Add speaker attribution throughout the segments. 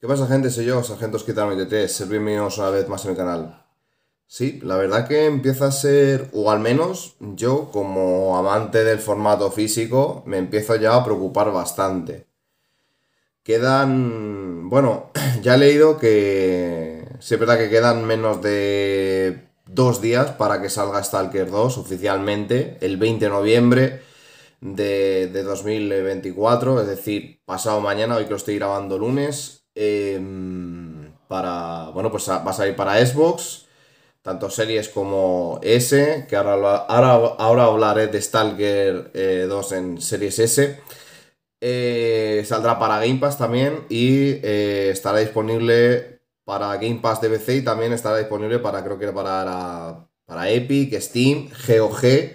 Speaker 1: ¿Qué pasa gente? Soy yo, Sargentos Mi 23, ser bienvenidos una vez más en mi canal. Sí, la verdad que empieza a ser, o al menos yo como amante del formato físico, me empiezo ya a preocupar bastante. Quedan, bueno, ya he leído que sí es verdad que quedan menos de dos días para que salga Stalker 2 oficialmente, el 20 de noviembre de, de 2024, es decir, pasado mañana, hoy que lo estoy grabando lunes, Em, para, bueno, pues va a salir para Xbox, tanto series como S, que ahora, ahora, hablaré de Stalker 2 eh, en series S. Eh, saldrá para Game Pass también y eh, estará disponible para Game Pass DBC y también estará disponible para, creo que para, para Epic, Steam, GOG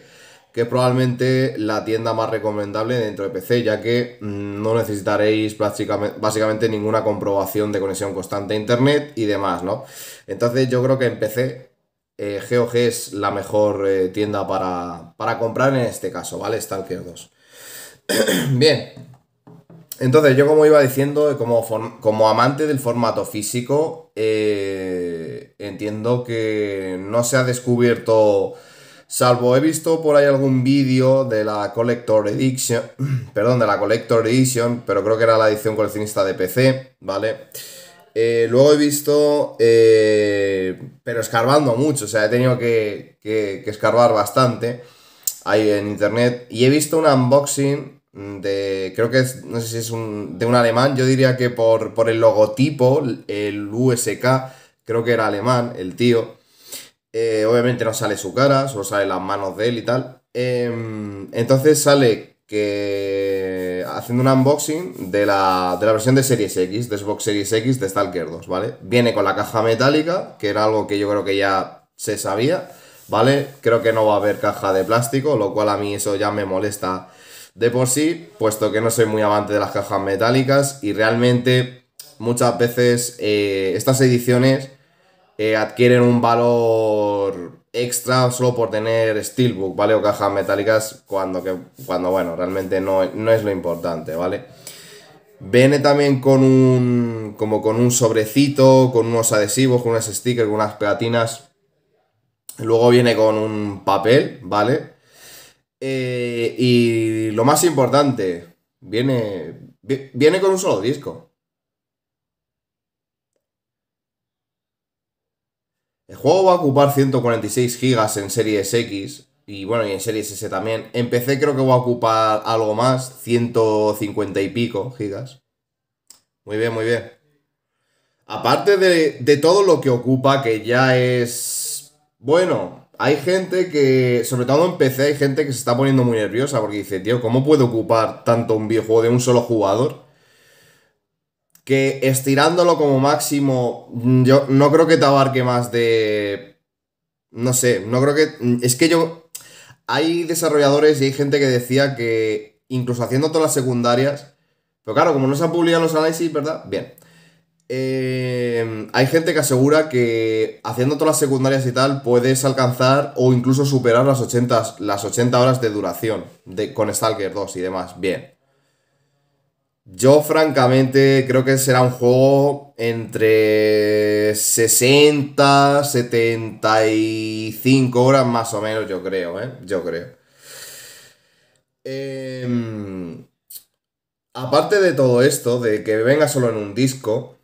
Speaker 1: que es probablemente la tienda más recomendable dentro de PC, ya que mm, no necesitaréis prácticamente, básicamente ninguna comprobación de conexión constante a Internet y demás, ¿no? Entonces yo creo que en PC eh, GOG es la mejor eh, tienda para, comprar en este caso, ¿vale? Stalker 2. Bien. Entonces yo como iba diciendo, como, como amante del formato físico, eh, entiendo que no se ha descubierto Salvo he visto por ahí algún vídeo de la Collector Edition, perdón, de la Collector Edition, pero creo que era la edición coleccionista de PC, ¿vale? Eh, luego he visto, eh, pero escarbando mucho, o sea, he tenido que, que, escarbar bastante ahí en internet y he visto un unboxing de, creo que es, no sé si es un, de un alemán, yo diría que por, por el logotipo, el USK, creo que era alemán el tío. Eh, obviamente no sale su cara, solo salen las manos de él y tal. Em, entonces sale que haciendo un unboxing de la, versión de Series X, de Xbox Series X de Stalker 2, ¿vale? Viene con la caja metálica, que era algo que yo creo que ya se sabía, ¿vale? Creo que no va a haber caja de plástico, lo cual a mí eso ya me molesta de por sí, puesto que no soy muy amante de las cajas metálicas y realmente muchas veces eh, estas ediciones eh, adquieren un valor extra solo por tener steelbook, ¿vale? O cajas metálicas cuando, que, cuando bueno, realmente no, es lo importante, ¿vale? Viene también con un, como con un sobrecito, con unos adhesivos, con unos stickers, con unas pegatinas. Luego viene con un papel, ¿vale? Eh, y lo más importante, viene, viene con un solo disco. El juego va a ocupar 146 gigas en Series X y bueno, y en Series S también. En PC creo que va a ocupar algo más, 150 y pico gigas. Muy bien, muy bien. Aparte de, todo lo que ocupa, que ya es... Bueno, hay gente que, sobre todo en PC, hay gente que se está poniendo muy nerviosa porque dice, tío, ¿cómo puede ocupar tanto un videojuego de un solo jugador? que estirándolo como máximo, mm, yo no creo que te abarque más de... No sé, no creo que... Mm, es que yo... Hay desarrolladores y hay gente que decía que incluso haciendo todas las secundarias... Pero claro, como no se han publicado los análisis, ¿verdad? Bien. Eh, hay gente que asegura que haciendo todas las secundarias y tal puedes alcanzar o incluso superar las 80, las 80 horas de duración de, con Stalker 2 y demás. Bien. Yo, francamente, creo que será un juego entre 60, 75 horas más o menos, yo creo, ¿eh? Yo creo. Em, aparte de todo esto, de que venga solo en un disco,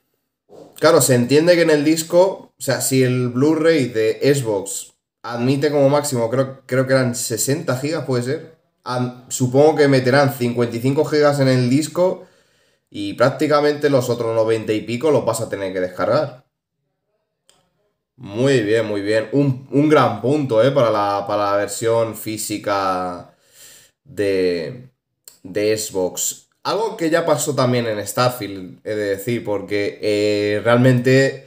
Speaker 1: claro, se entiende que en el disco, o sea, si el Blu-ray de Xbox admite como máximo, creo, creo que eran 60 gigas, puede ser, supongo que meterán 55 gigas en el disco y prácticamente los otros 90 y pico los vas a tener que descargar. Muy bien, muy bien. Un, gran punto, ¿eh? Para la, versión física de, de Xbox. Algo que ya pasó también en Starfield, he de decir, porque eh, realmente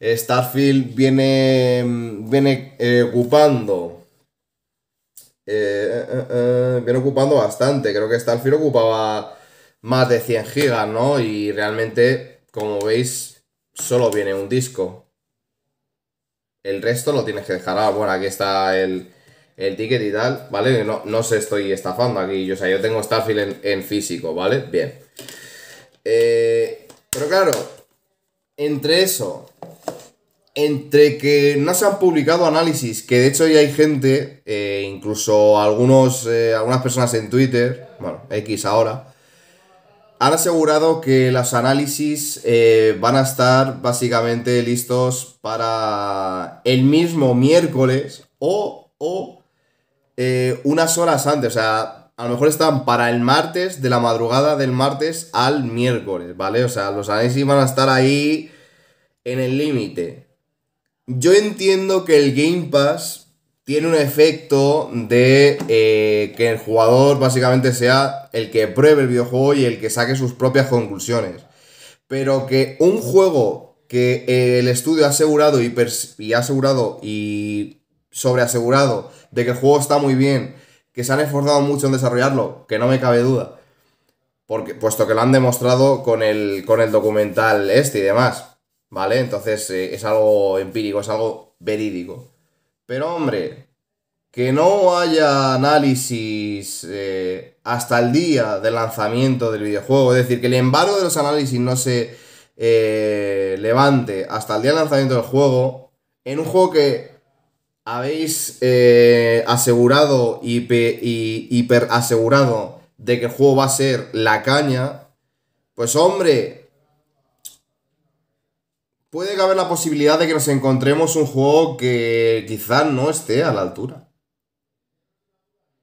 Speaker 1: Starfield viene, viene eh, ocupando... Eh, viene ocupando bastante. Creo que Starfield ocupaba más de 100 gigas, ¿no? Y realmente, como veis, solo viene un disco. El resto lo tienes que dejar. Ah, bueno, aquí está el, el ticket y tal, ¿vale? No, no se estoy estafando aquí. Yo, o sea, yo tengo Starfield en, físico, ¿vale? Bien. Eh, pero claro, entre eso, entre que no se han publicado análisis, que de hecho ya hay gente, eh, incluso algunos, eh, algunas personas en Twitter, bueno, X ahora, han asegurado que los análisis eh, van a estar básicamente listos para el mismo miércoles o, eh, unas horas antes. O sea, a lo mejor están para el martes, de la madrugada del martes al miércoles, ¿vale? O sea, los análisis van a estar ahí en el límite. Yo entiendo que el Game Pass tiene un efecto de eh, que el jugador básicamente sea el que pruebe el videojuego y el que saque sus propias conclusiones. Pero que un juego que eh, el estudio ha asegurado y, ha asegurado y sobreasegurado de que el juego está muy bien, que se han esforzado mucho en desarrollarlo, que no me cabe duda. Porque, puesto que lo han demostrado con el, con el documental este y demás. ¿Vale? Entonces eh, es algo empírico, es algo verídico. Pero hombre, que no haya análisis eh, hasta el día del lanzamiento del videojuego, es decir, que el embargo de los análisis no se eh, levante hasta el día del lanzamiento del juego, en un juego que habéis eh, asegurado y, hiper asegurado de que el juego va a ser la caña, pues hombre, Puede caber la posibilidad de que nos encontremos un juego que quizás no esté a la altura.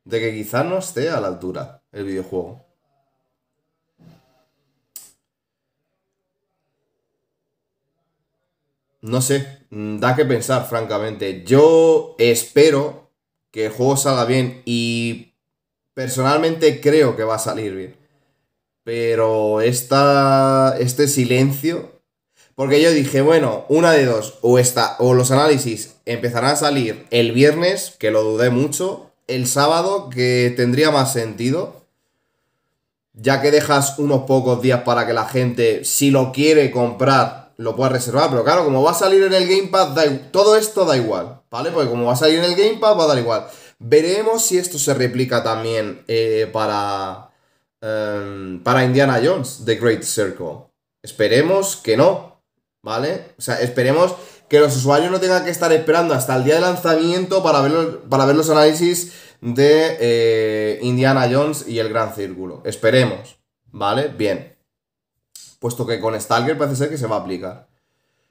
Speaker 1: De que quizás no esté a la altura el videojuego. No sé, mm, da que pensar, francamente. Yo espero que el juego salga bien y personalmente creo que va a salir bien. Pero esta, este silencio porque yo dije, bueno, una de dos, o, o los análisis empezarán a salir el viernes, que lo dudé mucho, el sábado, que tendría más sentido, ya que dejas unos pocos días para que la gente, si lo quiere comprar, lo pueda reservar. Pero claro, como va a salir en el Game Pass, todo esto da igual, ¿vale? Porque como va a salir en el Game Pass, va a dar igual. Veremos si esto se replica también eh, para, em, para Indiana Jones, The Great Circle. Esperemos que no, ¿vale? O sea, esperemos que los usuarios no tengan que estar esperando hasta el día de lanzamiento para ver los, para ver los análisis de eh, Indiana Jones y el Gran Círculo. Esperemos, ¿vale? Bien. Puesto que con Stalker parece ser que se va a aplicar.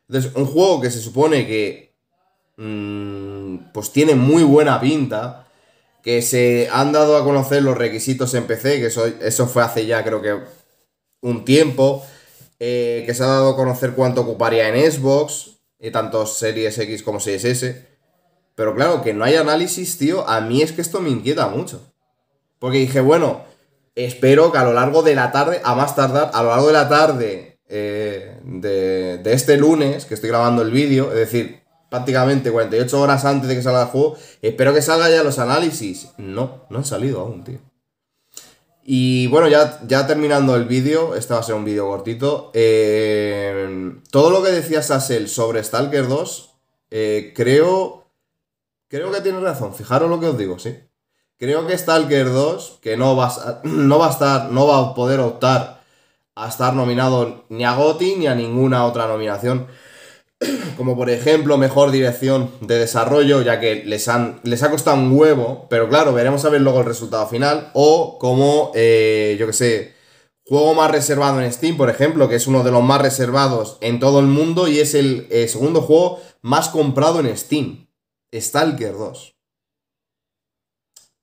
Speaker 1: Entonces, un juego que se supone que mm, pues tiene muy buena pinta, que se han dado a conocer los requisitos en PC, que eso, eso fue hace ya creo que un tiempo, eh, que se ha dado a conocer cuánto ocuparía en Xbox, y tanto Series X como Series S. Pero claro, que no hay análisis, tío, a mí es que esto me inquieta mucho. Porque dije, bueno, espero que a lo largo de la tarde, a más tardar, a lo largo de la tarde eh, de, de, este lunes, que estoy grabando el vídeo, es decir, prácticamente 48 horas antes de que salga el juego, espero que salga ya los análisis. No, no han salido aún, tío. Y bueno, ya, ya terminando el vídeo, este va a ser un vídeo cortito. Em, todo lo que decía Sassel sobre Stalker 2, eh, creo, creo que tienes razón. Fijaros lo que os digo, ¿sí? Creo que Stalker 2, que no va, a, no va a estar, no va a poder optar a estar nominado ni a Goti ni a ninguna otra nominación como por ejemplo mejor dirección de desarrollo, ya que les, han, les ha costado un huevo, pero claro, veremos a ver luego el resultado final, o como, eh, yo que sé, juego más reservado en Steam, por ejemplo, que es uno de los más reservados en todo el mundo y es el eh, segundo juego más comprado en Steam, Stalker 2.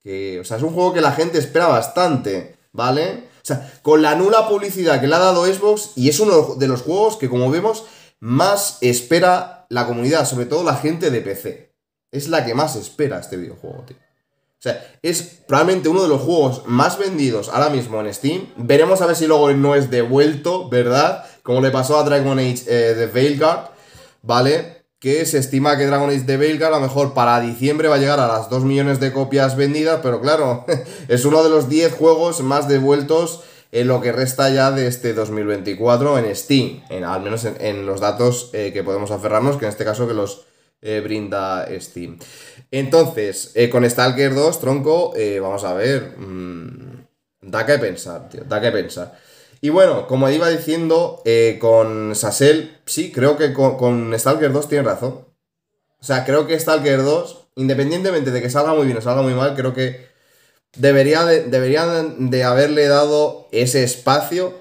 Speaker 1: Que, o sea, es un juego que la gente espera bastante, ¿vale? O sea, con la nula publicidad que le ha dado Xbox, y es uno de los juegos que, como vemos, más espera la comunidad, sobre todo la gente de PC. Es la que más espera este videojuego, tío. O sea, es probablemente uno de los juegos más vendidos ahora mismo en Steam. Veremos a ver si luego no es devuelto, ¿verdad? Como le pasó a Dragon Age The eh, de Veilguard, ¿vale? Que se estima que Dragon Age de Veilguard a lo mejor para diciembre va a llegar a las 2 millones de copias vendidas, pero claro, es uno de los 10 juegos más devueltos en lo que resta ya de este 2024 en Steam, al menos en, los datos eh, que podemos aferrarnos, que en este caso que los eh, brinda Steam. Entonces, eh, con Stalker 2, tronco, vamos a ver, mm, da que pensar, tío, da que pensar. Y bueno, como iba diciendo, con Sassel, sí, creo que con, con Stalker 2 tiene razón. O sea, creo que Stalker 2, independientemente de que salga muy bien o salga muy mal, creo que debería deberían de haberle dado ese espacio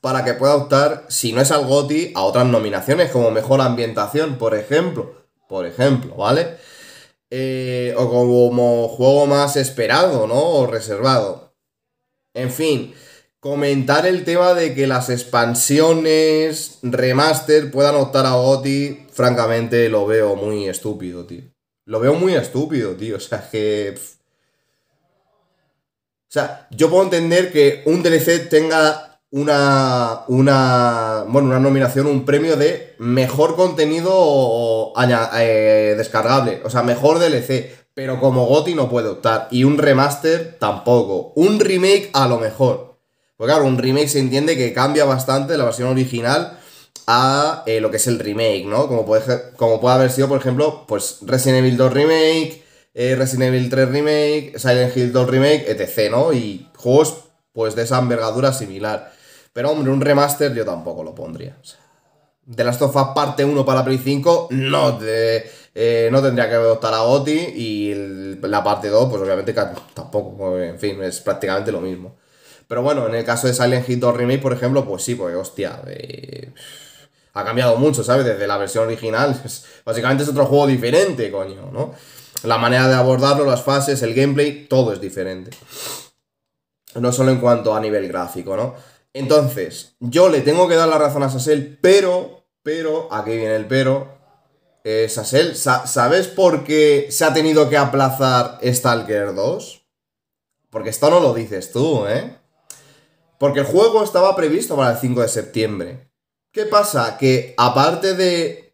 Speaker 1: para que pueda optar, si no es al GOTI, a otras nominaciones, como mejor ambientación, por ejemplo. Por ejemplo, ¿vale? Eh, o como juego más esperado, ¿no? O reservado. En fin, comentar el tema de que las expansiones, remaster, puedan optar a GOTI, francamente lo veo muy estúpido, tío. Lo veo muy estúpido, tío. O sea, que sea, yo puedo entender que un DLC tenga una, una, bueno, una nominación, un premio de mejor contenido eh, descargable, o sea, mejor DLC, pero como GOTI no puede optar, y un remaster tampoco, un remake a lo mejor. Porque claro, un remake se entiende que cambia bastante la versión original a eh, lo que es el remake, ¿no? Como puede, como puede haber sido, por ejemplo, pues Resident Evil 2 Remake, eh, Resident Evil 3 Remake, Silent Hill 2 Remake, etc., ¿no? Y juegos pues de esa envergadura similar. Pero hombre, un remaster yo tampoco lo pondría. de Last of Us parte 1 para Play 5 no, eh, no tendría que adoptar a OTI y la parte 2 pues obviamente tampoco, pues, en fin, es prácticamente lo mismo. Pero bueno, en el caso de Silent Hill 2 Remake, por ejemplo, pues sí, porque hostia, eh, ha cambiado mucho, ¿sabes? Desde la versión original, básicamente es otro juego diferente, coño, ¿no? la manera de abordarlo, las fases, el gameplay, todo es diferente. No solo en cuanto a nivel gráfico, ¿no? Entonces, yo le tengo que dar la razón a Sassel, pero, pero, aquí viene el pero. es eh, ¿sabes por qué se ha tenido que aplazar Stalker 2? Porque esto no lo dices tú, ¿eh? Porque el juego estaba previsto para el 5 de septiembre. ¿Qué pasa? Que aparte de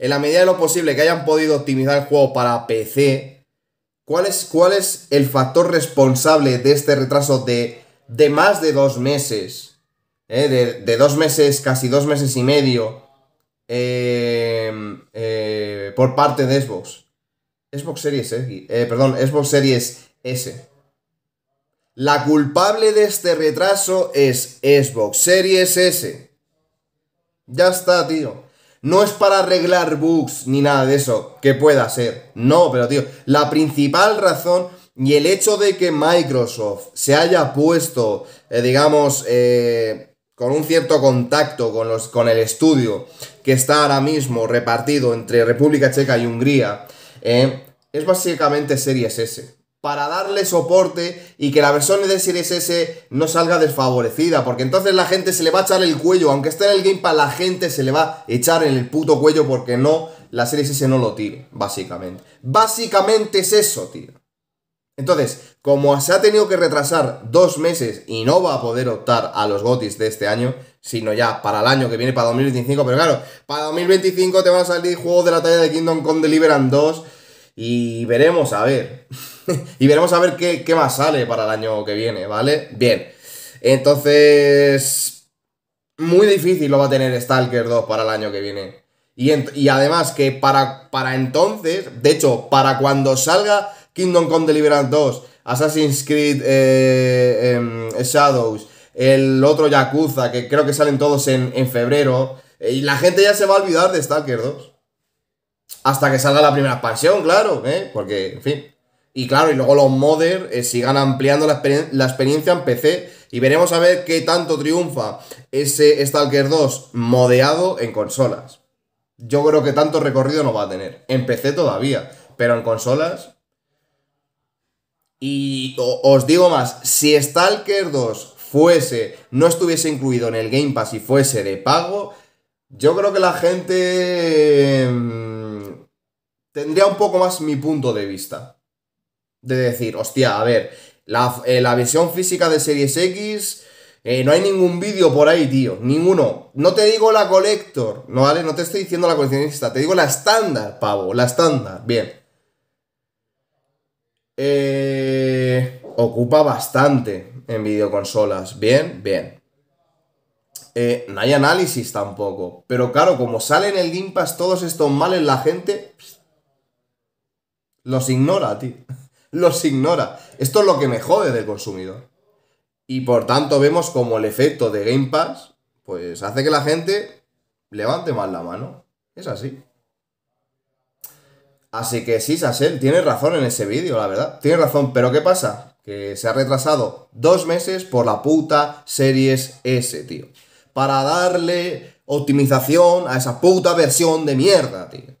Speaker 1: en la medida de lo posible que hayan podido optimizar el juego para PC, ¿cuál es, cuál es el factor responsable de este retraso de, de más de dos meses? Eh, de, dos meses, casi dos meses y medio, em, eh, por parte de Xbox. Xbox Series X, eh, perdón, Xbox Series S. La culpable de este retraso es Xbox Series S. Ya está, tío. No es para arreglar bugs ni nada de eso, que pueda ser. No, pero tío, la principal razón y el hecho de que Microsoft se haya puesto, eh, digamos, eh, con un cierto contacto con, los, con el estudio que está ahora mismo repartido entre República Checa y Hungría, eh, es básicamente Series S para darle soporte y que la versión de Series S no salga desfavorecida, porque entonces la gente se le va a echar el cuello, aunque esté en el Game la gente se le va a echar en el puto cuello porque no, la Series S no lo tire. básicamente. Básicamente es eso, tío. Entonces, como se ha tenido que retrasar dos meses y no va a poder optar a los GOTIS de este año, sino ya para el año que viene, para 2025, pero claro, para 2025 te van a salir juegos de la talla de Kingdom Come Deliverance 2, y veremos a ver. y veremos a ver qué, más sale para el año que viene, ¿vale? Bien. Entonces. Muy difícil lo va a tener Stalker 2 para el año que viene. Y, y además que para, para entonces, de hecho, para cuando salga Kingdom Come Deliverance 2, Assassin's Creed eh, em, Shadows, el otro Yakuza, que creo que salen todos en, febrero, eh, y la gente ya se va a olvidar de Stalker 2. Hasta que salga la primera expansión, claro, ¿eh? Porque, en fin. Y claro, y luego los modders eh, sigan ampliando la, la, experiencia en PC. Y veremos a ver qué tanto triunfa ese Stalker 2 modeado en consolas. Yo creo que tanto recorrido no va a tener. En PC todavía, pero en consolas. Y os digo más, si Stalker 2 fuese, no estuviese incluido en el Game Pass y fuese de pago, yo creo que la gente em, tendría un poco más mi punto de vista. De decir, hostia, a ver, la, eh, visión física de Series X, eh, no hay ningún vídeo por ahí, tío, ninguno. No te digo la Collector, ¿no vale? No te estoy diciendo la coleccionista, te digo la estándar, pavo, la estándar, bien. Eh, ocupa bastante en videoconsolas, bien, bien. Eh, no hay análisis tampoco. Pero claro, como sale en el Game todos estos males, la gente los ignora, tío. Los ignora. Esto es lo que me jode del consumidor. Y por tanto vemos como el efecto de Game Pass, pues hace que la gente levante más la mano. Es así. Así que sí, Sassel tiene razón en ese vídeo, la verdad. Tiene razón, pero ¿qué pasa? Que se ha retrasado dos meses por la puta Series S, tío. Para darle optimización a esa puta versión de mierda, tío.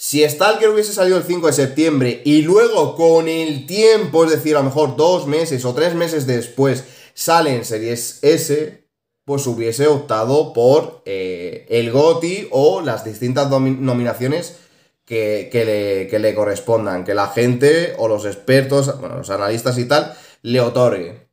Speaker 1: Si Stalker hubiese salido el 5 de septiembre y luego con el tiempo, es decir, a lo mejor dos meses o tres meses después, sale en Series S, pues hubiese optado por eh, el GOTI o las distintas nominaciones que, le, correspondan, que la gente o los expertos, bueno, los analistas y tal, le otorgue.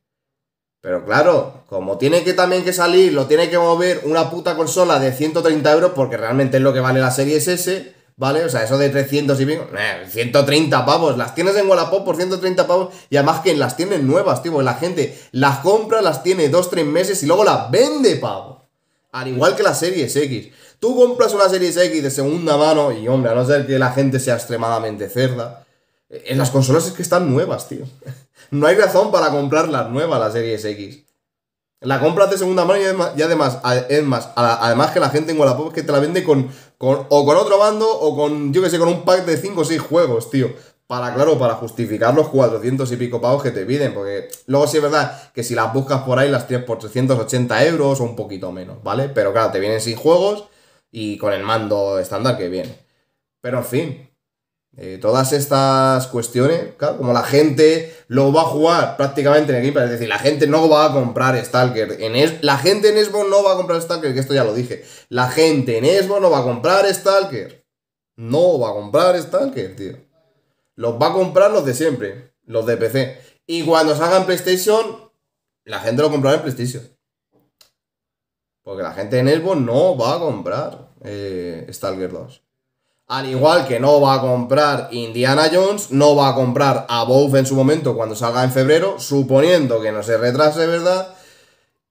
Speaker 1: Pero claro, como tiene que también que salir, lo tiene que mover una puta consola de 130 euros, porque realmente es lo que vale la serie S, ¿vale? O sea, eso de 300 y pico, 130 eh, pavos, las tienes en Wallapop por 130 pavos y además que las tienen nuevas, tío, la gente las compra, las tiene 2-3 meses y luego las vende, pavo. Al igual que las series X. Tú compras una serie X de segunda mano y, hombre, a no ser que la gente sea extremadamente cerda, eh, en las consolas es que están nuevas, tío. No hay razón para comprar las nuevas, las Series X. La compra de segunda mano y además, es más, además que la gente en Wallapop es que te la vende con, o con otro bando o con, yo que sé, con un pack de 5 o 6 juegos, tío. Para, claro, para justificar los 400 y pico pavos que te piden, porque luego sí es verdad que si las buscas por ahí las tienes por 380 euros o un poquito menos, ¿vale? Pero claro, te vienen sin juegos y con el mando estándar que viene. Pero en fin, eh, todas estas cuestiones, como la gente lo va a jugar prácticamente en equipo, es decir, la gente no va a comprar Stalker. En la gente en Xbox no va a comprar Stalker, que esto ya lo dije. La gente en Xbox no va a comprar Stalker. No va a comprar Stalker, tío. Los va a comprar los de siempre, los de PC. Y cuando salga en PlayStation, la gente lo comprará en PlayStation. Porque la gente en Xbox no va a comprar eh, Stalker 2. Al igual que no va a comprar Indiana Jones, no va a comprar a Above en su momento cuando salga en febrero, suponiendo que no se retrase, ¿verdad?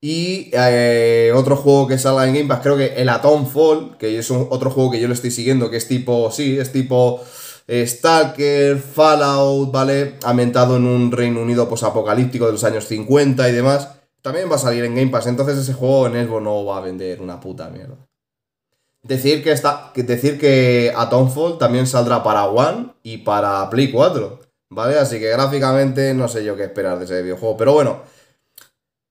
Speaker 1: Y eh, otro juego que salga en Game Pass, creo que el Atom Fall, que es otro juego que yo lo estoy siguiendo, que es tipo, sí, es tipo eh, Stalker, Fallout, ¿vale? Ambientado en un Reino Unido apocalíptico de los años 50 y demás. También va a salir en Game Pass, entonces ese juego en Xbox no va a vender una puta mierda. Decir que, está, decir que Atomfall también saldrá para One y para Play 4, ¿vale? Así que gráficamente no sé yo qué esperar de ese videojuego. Pero bueno,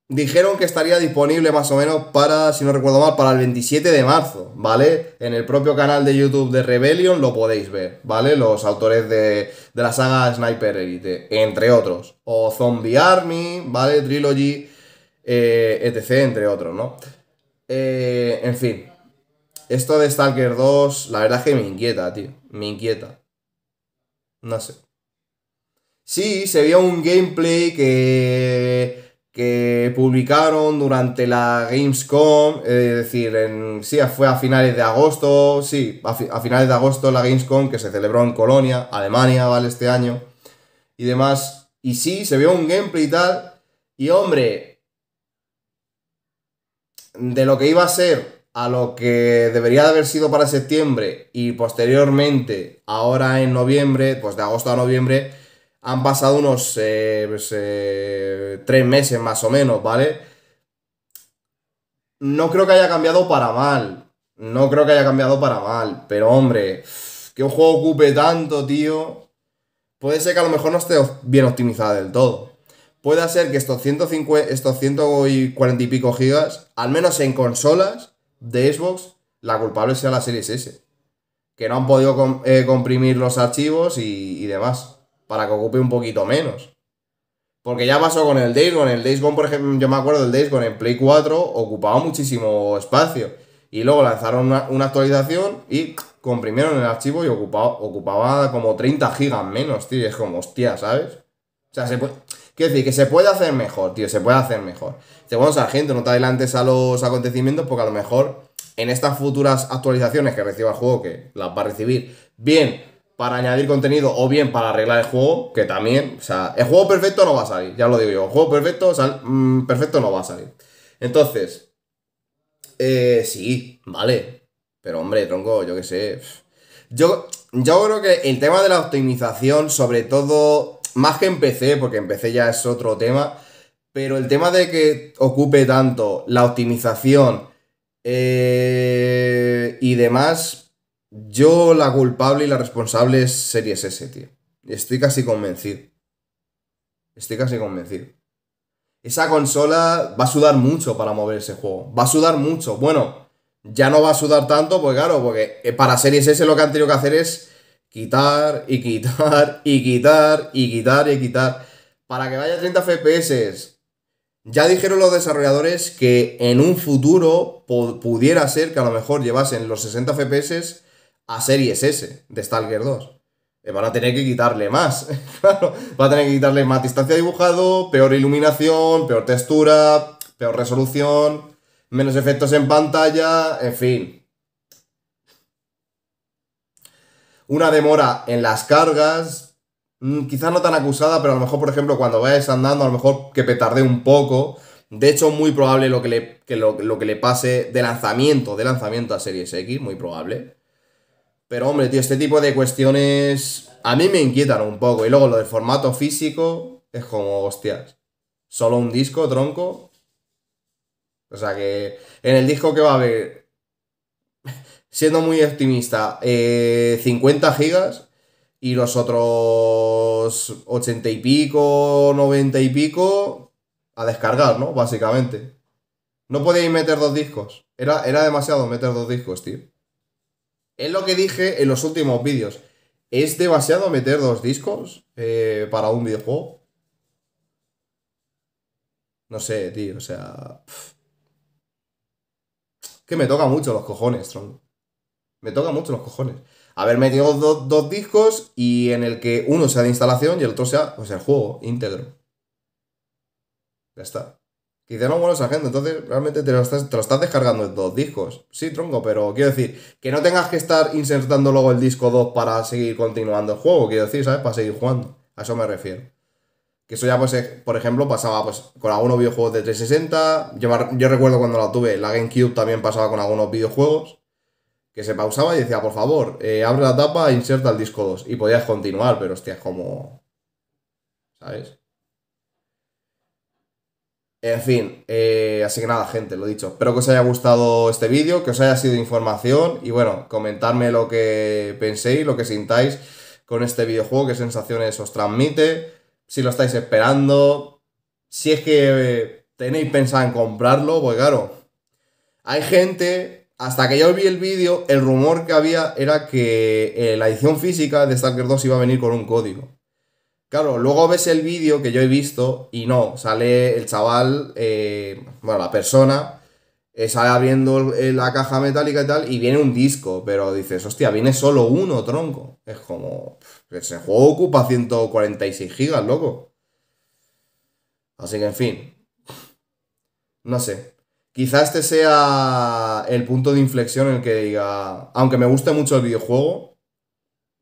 Speaker 1: dijeron que estaría disponible más o menos para, si no recuerdo mal, para el 27 de marzo, ¿vale? En el propio canal de YouTube de Rebellion lo podéis ver, ¿vale? Los autores de, la saga Sniper Elite, entre otros. O Zombie Army, ¿vale? Trilogy, eh, etc., entre otros, ¿no? Eh, en fin esto de Stalker 2, la verdad que me inquieta, tío. Me inquieta. No sé. Sí, se vio un gameplay que, que publicaron durante la Gamescom, es decir, en, sí, fue a finales de agosto, sí, a, a, finales de agosto la Gamescom que se celebró en Colonia, Alemania, ¿vale? Este año y demás. Y sí, se vio un gameplay y tal. Y hombre, de lo que iba a ser a lo que debería de haber sido para septiembre y posteriormente, ahora en noviembre, pues de agosto a noviembre, han pasado unos eh, pues, eh, tres meses más o menos, ¿vale? No creo que haya cambiado para mal. No creo que haya cambiado para mal. Pero hombre, que un juego ocupe tanto, tío. Puede ser que a lo mejor no esté bien optimizada del todo. Puede ser que estos, estos 140 y pico gigas, al menos en consolas, de Xbox, la culpable sea la serie S. Que no han podido eh, comprimir los archivos y, demás. Para que ocupe un poquito menos. Porque ya pasó con el Days Gone. El Days Gone, por ejemplo, yo me acuerdo del Days en Play 4 ocupaba muchísimo espacio. Y luego lanzaron una, actualización y comprimieron el archivo y ocupaba, ocupaba como 30 gigas menos, tío. es como, hostia, ¿sabes? O sea, se puede... Quiero decir, que se puede hacer mejor, tío, se puede hacer mejor la Sargento, no te adelantes a los acontecimientos porque a lo mejor en estas futuras actualizaciones que reciba el juego, que las va a recibir, bien para añadir contenido o bien para arreglar el juego, que también, o sea, el juego perfecto no va a salir, ya lo digo yo, el juego perfecto, mm, perfecto no va a salir. Entonces, eh, sí, vale, pero hombre, tronco, yo qué sé. Yo, yo creo que el tema de la optimización, sobre todo, más que en PC, porque en PC ya es otro tema, pero el tema de que ocupe tanto la optimización eh, y demás, yo la culpable y la responsable es Series S, tío. Estoy casi convencido. Estoy casi convencido. Esa consola va a sudar mucho para mover ese juego. Va a sudar mucho. Bueno, ya no va a sudar tanto, pues claro, porque eh, para Series S lo que han tenido que hacer es quitar y quitar y quitar y quitar y quitar. Para que vaya a 30 FPS ya dijeron los desarrolladores que en un futuro pudiera ser que a lo mejor llevasen los 60 FPS a Series S de Stalker 2. Eh, van a tener que quitarle más, claro. Van a tener que quitarle más distancia dibujado, peor iluminación, peor textura, peor resolución, menos efectos en pantalla, en fin. Una demora en las cargas, Mm, quizás no tan acusada, pero a lo mejor, por ejemplo, cuando vayas andando, a lo mejor que tarde un poco. De hecho, muy probable lo que le, lo, que le pase de lanzamiento, de lanzamiento a Series X, muy probable. Pero hombre, tío, este tipo de cuestiones a mí me inquietan un poco. Y luego lo del formato físico es como, hostias, solo un disco, tronco. O sea que en el disco que va a haber, siendo muy optimista, 50 eh, gigas y los otros ochenta y pico, noventa y pico, a descargar, ¿no? Básicamente. No podíais meter dos discos. Era, era demasiado meter dos discos, tío. Es lo que dije en los últimos vídeos. ¿Es demasiado meter dos discos eh, para un videojuego? No sé, tío, o sea... Que me toca mucho los cojones, tron. Me toca mucho los cojones haber metido dos, discos y en el que uno sea de instalación y el otro sea pues el juego íntegro. Ya está. Quizá no, bueno, esa gente, entonces realmente te lo, estás, descargando en dos discos. Sí, tronco, pero quiero decir, que no tengas que estar insertando luego el disco 2 para seguir continuando el juego, quiero decir, ¿sabes? Para seguir jugando. A eso me refiero. Que eso ya, pues, por ejemplo, pasaba pues, con algunos videojuegos de 360. yo recuerdo cuando la tuve, la GameCube también pasaba con algunos videojuegos que se pausaba y decía, por favor, eh, abre la tapa e inserta el disco 2. Y podías continuar, pero hostia, como... ¿Sabes? En fin, eh, así que nada, gente, lo dicho. Espero que os haya gustado este vídeo, que os haya sido información y bueno, comentarme lo que penséis, lo que sintáis con este videojuego, qué sensaciones os transmite, si lo estáis esperando, si es que eh, tenéis pensado en comprarlo, pues claro, hay gente hasta que yo vi el vídeo, el rumor que había era que eh, la edición física de Stalker 2 iba a venir con un código. Claro, luego ves el vídeo que yo he visto y no, sale el chaval, eh, bueno, la persona, está eh, sale abriendo eh, la caja metálica y tal, y viene un disco, pero dices, hostia, viene solo uno, tronco. Es como, Ese juego ocupa 146 gigas, loco. Así que, en fin, no sé, Quizás este sea el punto de inflexión en el que diga, aunque me guste mucho el videojuego,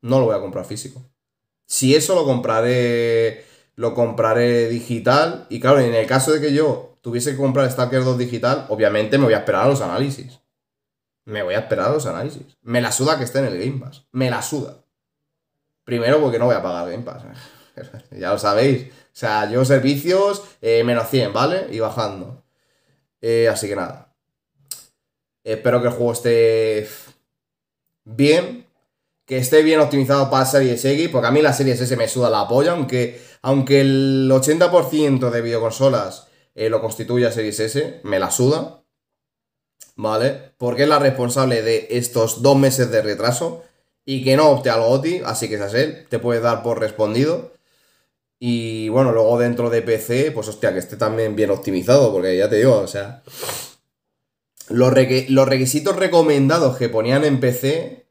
Speaker 1: no lo voy a comprar físico. Si eso lo compraré, lo compraré digital. Y claro, en el caso de que yo tuviese que comprar Stalker 2 digital, obviamente me voy a esperar a los análisis. Me voy a esperar a los análisis. Me la suda que esté en el Game Pass. Me la suda. Primero porque no voy a pagar Game Pass. ya lo sabéis. O sea, yo servicios, eh, menos 100, ¿vale? Y bajando. Eh, así que nada. Espero que el juego esté bien. Que esté bien optimizado para Series X. Porque a mí la Series S me suda la polla. Aunque, aunque el 80% de videoconsolas eh, lo constituya Series S, me la suda. ¿Vale? Porque es la responsable de estos dos meses de retraso. Y que no opte al GOTI. Así que, él. te puedes dar por respondido. Y bueno, luego dentro de PC, pues hostia, que esté también bien optimizado, porque ya te digo, o sea. Los, requisitos recomendados que ponían en PC,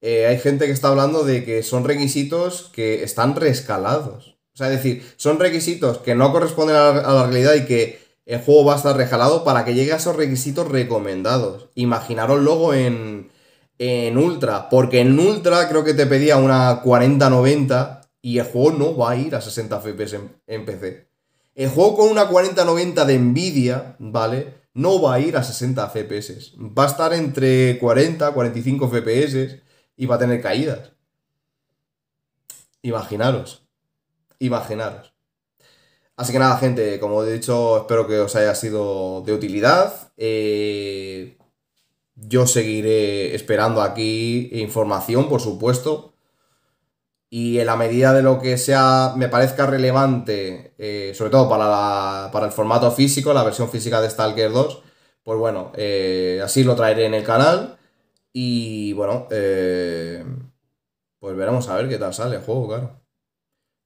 Speaker 1: eh, hay gente que está hablando de que son requisitos que están rescalados. O sea, es decir, son requisitos que no corresponden a la, realidad y que el juego va a estar rejalado para que llegue a esos requisitos recomendados. Imaginaros luego en, en Ultra, porque en Ultra creo que te pedía una 40-90 y el juego no va a ir a 60 FPS en, PC. El juego con una 40-90 de Nvidia, ¿vale? No va a ir a 60 FPS. Va a estar entre 40, 45 FPS y va a tener caídas. Imaginaros. Imaginaros. Así que nada, gente, como he dicho, espero que os haya sido de utilidad. Eh, yo seguiré esperando aquí información, por supuesto y en la medida de lo que sea, me parezca relevante, eh, sobre todo para, para el formato físico, la versión física de Stalker 2, pues bueno, eh, así lo traeré en el canal. Y bueno, eh, pues veremos a ver qué tal sale el juego, claro.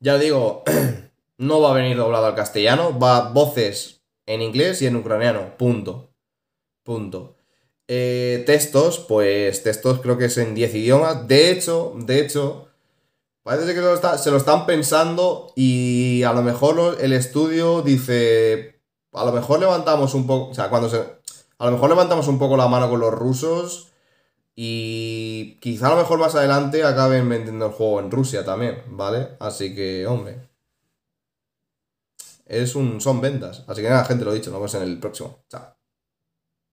Speaker 1: Ya digo, no va a venir doblado al castellano, va voces en inglés y en ucraniano, punto. Punto. textos, pues textos creo que es en 10 idiomas. De hecho, de hecho, Parece que se lo, están pensando y a lo mejor el estudio dice, a lo mejor levantamos un poco, cuando se, a lo mejor levantamos un poco la mano con los rusos y quizá a lo mejor más adelante acaben vendiendo el juego en Rusia también, ¿vale? Así que, hombre, es un, son ventas. Así que nada, gente, lo dicho, nos vemos en el próximo. Chao.